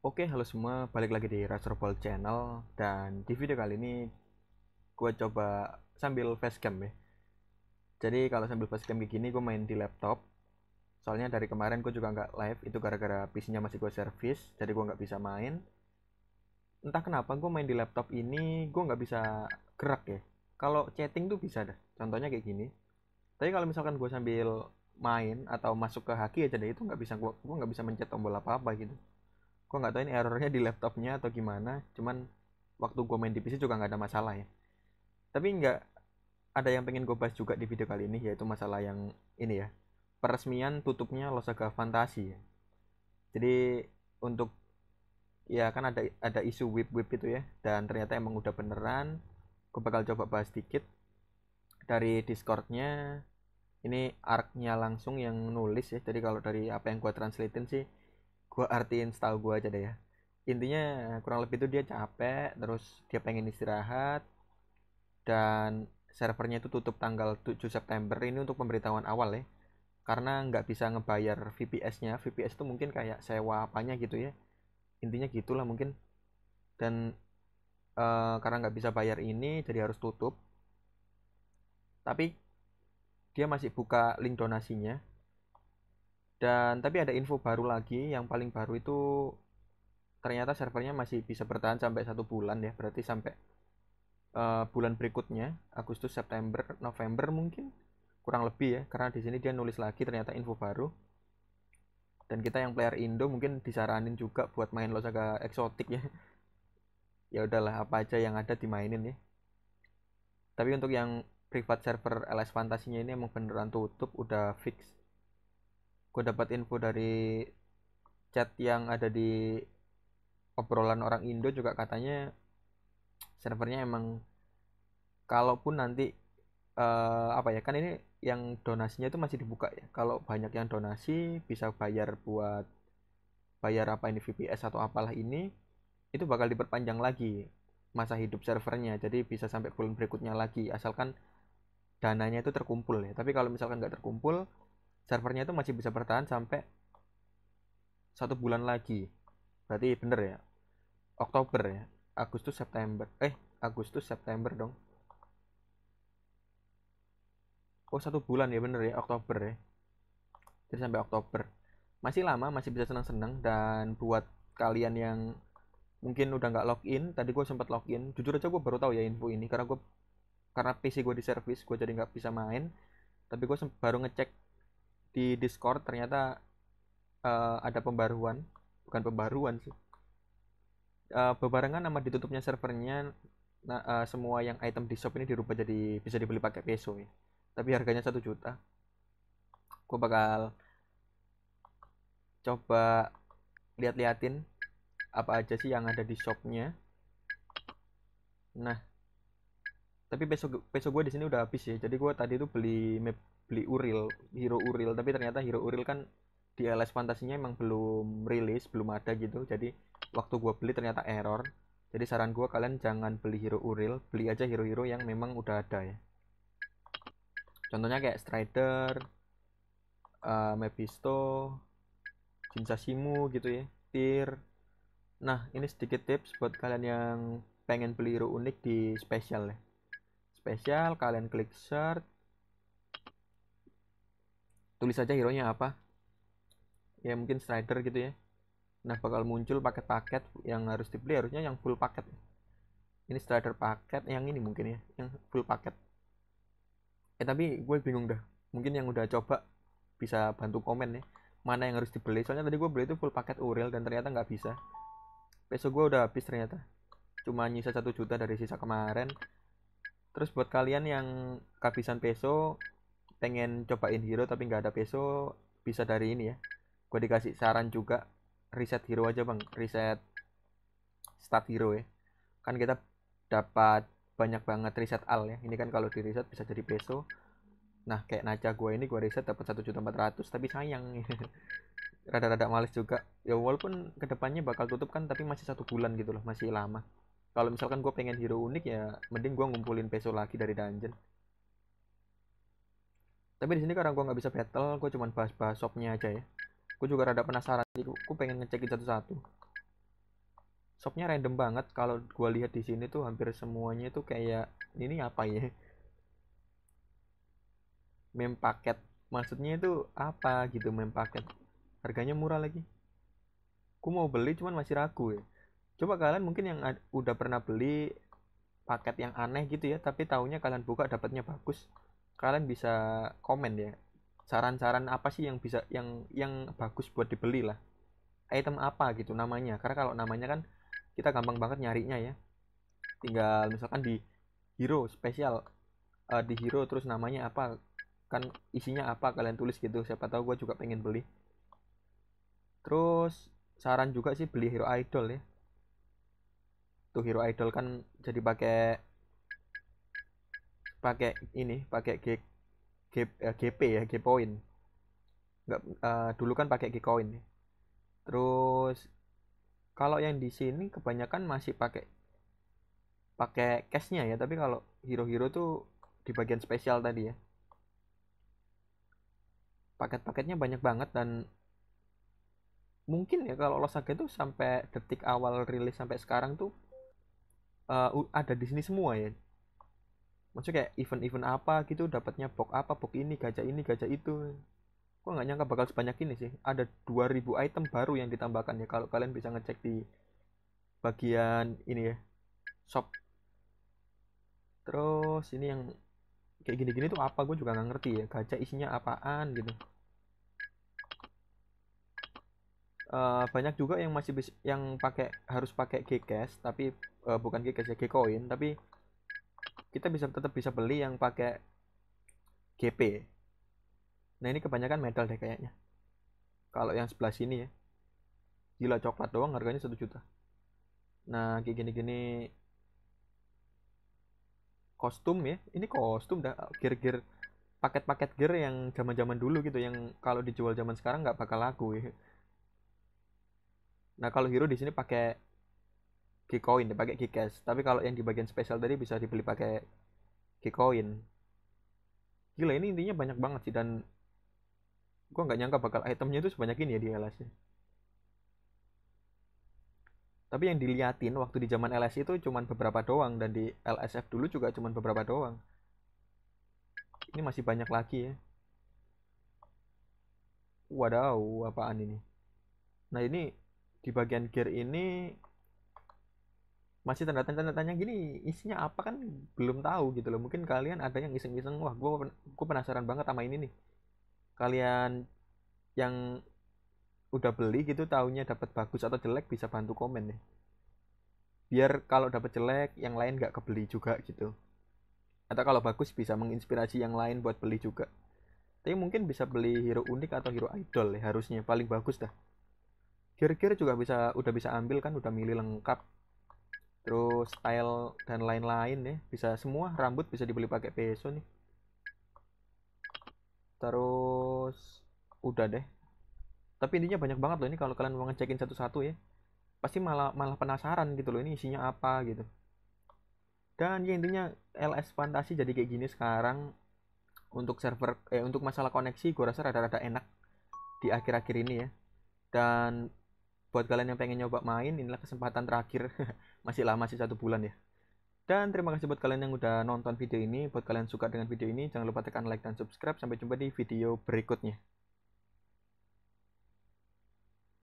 Oke, halo semua, balik lagi di Ball Channel dan di video kali ini gue coba sambil facecam ya. Jadi kalau sambil facecam kayak gini gue main di laptop. Soalnya dari kemarin gue juga nggak live, itu gara-gara PC-nya masih gue servis, jadi gue nggak bisa main. Entah kenapa gue main di laptop ini gue nggak bisa gerak ya. Kalau chatting tuh bisa dah, contohnya kayak gini. Tapi kalau misalkan gue sambil main atau masuk ke haki aja deh itu nggak bisa gue nggak bisa mencet tombol apa apa gitu gue nggak tahu ini errornya di laptopnya atau gimana cuman waktu gue main di PC juga nggak ada masalah ya tapi nggak ada yang pengen gue bahas juga di video kali ini yaitu masalah yang ini ya peresmian tutupnya Losaga Fantasi ya. jadi untuk ya kan ada ada isu whip whip itu ya dan ternyata emang udah beneran gue bakal coba bahas sedikit dari discordnya ini arknya langsung yang nulis ya jadi kalau dari apa yang gue translatein sih gue artiin setahu gue aja deh ya intinya kurang lebih itu dia capek terus dia pengen istirahat dan servernya itu tutup tanggal 7 September ini untuk pemberitahuan awal ya karena nggak bisa ngebayar VPS-nya VPS itu mungkin kayak sewa apanya gitu ya intinya gitulah mungkin dan e, karena nggak bisa bayar ini jadi harus tutup tapi dia masih buka link donasinya dan tapi ada info baru lagi yang paling baru itu ternyata servernya masih bisa bertahan sampai satu bulan ya berarti sampai uh, bulan berikutnya Agustus September November mungkin kurang lebih ya karena di sini dia nulis lagi ternyata info baru dan kita yang player Indo mungkin disaranin juga buat main loh agak eksotik ya ya udahlah apa aja yang ada dimainin ya tapi untuk yang privat server LS fantasinya ini emang beneran tutup udah fix gue dapat info dari chat yang ada di obrolan orang Indo juga katanya servernya emang kalaupun nanti uh, apa ya kan ini yang donasinya itu masih dibuka ya kalau banyak yang donasi bisa bayar buat bayar apa ini VPS atau apalah ini itu bakal diperpanjang lagi masa hidup servernya jadi bisa sampai bulan berikutnya lagi asalkan dananya itu terkumpul ya tapi kalau misalkan nggak terkumpul servernya itu masih bisa bertahan sampai satu bulan lagi berarti bener ya Oktober ya Agustus September eh Agustus September dong oh satu bulan ya bener ya Oktober ya jadi sampai Oktober masih lama masih bisa senang-senang dan buat kalian yang mungkin udah nggak login tadi gue sempat login jujur aja gue baru tahu ya info ini karena gue karena PC gue di service gue jadi nggak bisa main tapi gue baru ngecek di Discord ternyata uh, ada pembaruan, bukan pembaruan sih. Uh, bebarengan sama ditutupnya servernya, nah, uh, semua yang item di shop ini dirubah jadi bisa dibeli pakai peso ya. Tapi harganya satu juta. Gue bakal coba lihat-liatin apa aja sih yang ada di shopnya. Nah, tapi peso peso gue di sini udah habis ya jadi gue tadi itu beli map beli uril hero uril tapi ternyata hero uril kan di LS fantasinya emang belum rilis belum ada gitu jadi waktu gue beli ternyata error jadi saran gue kalian jangan beli hero uril beli aja hero-hero yang memang udah ada ya contohnya kayak Strider uh, eh, Mephisto gitu ya Tir. nah ini sedikit tips buat kalian yang pengen beli hero unik di special ya spesial kalian klik search tulis saja hero nya apa ya mungkin strider gitu ya nah bakal muncul paket-paket yang harus dibeli harusnya yang full paket ini strider paket yang ini mungkin ya yang full paket eh tapi gue bingung dah mungkin yang udah coba bisa bantu komen ya mana yang harus dibeli soalnya tadi gue beli itu full paket uril dan ternyata nggak bisa besok gue udah habis ternyata cuma nyisa satu juta dari sisa kemarin terus buat kalian yang kehabisan peso pengen cobain hero tapi nggak ada peso bisa dari ini ya gue dikasih saran juga riset hero aja bang riset start hero ya kan kita dapat banyak banget riset al ya ini kan kalau di reset bisa jadi peso nah kayak naja gue ini gue riset dapat 1.400 tapi sayang rada-rada males juga ya walaupun kedepannya bakal tutup kan tapi masih satu bulan gitu loh masih lama kalau misalkan gue pengen hero unik ya mending gue ngumpulin peso lagi dari dungeon tapi di sini karena gue nggak bisa battle gue cuman bahas-bahas shopnya aja ya gue juga rada penasaran jadi gue pengen ngecekin satu-satu shopnya random banget kalau gue lihat di sini tuh hampir semuanya tuh kayak ini apa ya mem paket maksudnya itu apa gitu mem paket harganya murah lagi Gue mau beli cuman masih ragu ya coba kalian mungkin yang udah pernah beli paket yang aneh gitu ya tapi tahunya kalian buka dapatnya bagus kalian bisa komen ya saran-saran apa sih yang bisa yang yang bagus buat dibeli lah item apa gitu namanya karena kalau namanya kan kita gampang banget nyarinya ya tinggal misalkan di hero spesial uh, di hero terus namanya apa kan isinya apa kalian tulis gitu siapa tahu gue juga pengen beli terus saran juga sih beli hero idol ya tuh hero idol kan jadi pakai pakai ini pakai G, G, eh, GP ya G point nggak uh, dulu kan pakai G coin terus kalau yang di sini kebanyakan masih pakai pakai cashnya ya tapi kalau hero-hero tuh di bagian spesial tadi ya paket-paketnya banyak banget dan mungkin ya kalau Losage itu sampai detik awal rilis sampai sekarang tuh uh, ada di sini semua ya maksudnya kayak event-event apa gitu dapatnya box apa box ini gajah ini gajah itu kok nggak nyangka bakal sebanyak ini sih ada 2000 item baru yang ditambahkan ya kalau kalian bisa ngecek di bagian ini ya shop terus ini yang kayak gini-gini tuh apa gue juga nggak ngerti ya gajah isinya apaan gitu uh, banyak juga yang masih bisa yang pakai harus pakai Gcash tapi uh, bukan Gcash ya Gcoin tapi kita bisa tetap bisa beli yang pakai GP nah ini kebanyakan metal deh kayaknya kalau yang sebelah sini ya gila coklat doang harganya satu juta nah kayak gini-gini kostum ya ini kostum dah gear-gear paket-paket gear yang zaman-zaman dulu gitu yang kalau dijual zaman sekarang nggak bakal laku ya Nah, kalau hero di sini pakai Keycoin, dipakai Keycash. Tapi kalau yang di bagian spesial tadi bisa dibeli pakai Keycoin. Gila, ini intinya banyak banget sih dan gua nggak nyangka bakal itemnya itu sebanyak ini ya di LS ya. Tapi yang diliatin waktu di zaman LS itu cuman beberapa doang dan di LSF dulu juga cuman beberapa doang. Ini masih banyak lagi ya. Wadaw, apaan ini? Nah ini di bagian gear ini masih tanda tanda tanya gini isinya apa kan belum tahu gitu loh mungkin kalian ada yang iseng iseng wah gue gue penasaran banget sama ini nih kalian yang udah beli gitu tahunya dapat bagus atau jelek bisa bantu komen nih biar kalau dapat jelek yang lain nggak kebeli juga gitu atau kalau bagus bisa menginspirasi yang lain buat beli juga tapi mungkin bisa beli hero unik atau hero idol ya, harusnya paling bagus dah gear-gear juga bisa udah bisa ambil kan udah milih lengkap terus style dan lain-lain ya bisa semua rambut bisa dibeli pakai peso nih terus udah deh tapi intinya banyak banget loh ini kalau kalian mau ngecekin satu-satu ya pasti malah malah penasaran gitu loh ini isinya apa gitu dan ya intinya LS Fantasi jadi kayak gini sekarang untuk server eh untuk masalah koneksi gue rasa rada-rada enak di akhir-akhir ini ya dan buat kalian yang pengen nyoba main inilah kesempatan terakhir masih lama masih satu bulan ya dan terima kasih buat kalian yang udah nonton video ini buat kalian suka dengan video ini jangan lupa tekan like dan subscribe sampai jumpa di video berikutnya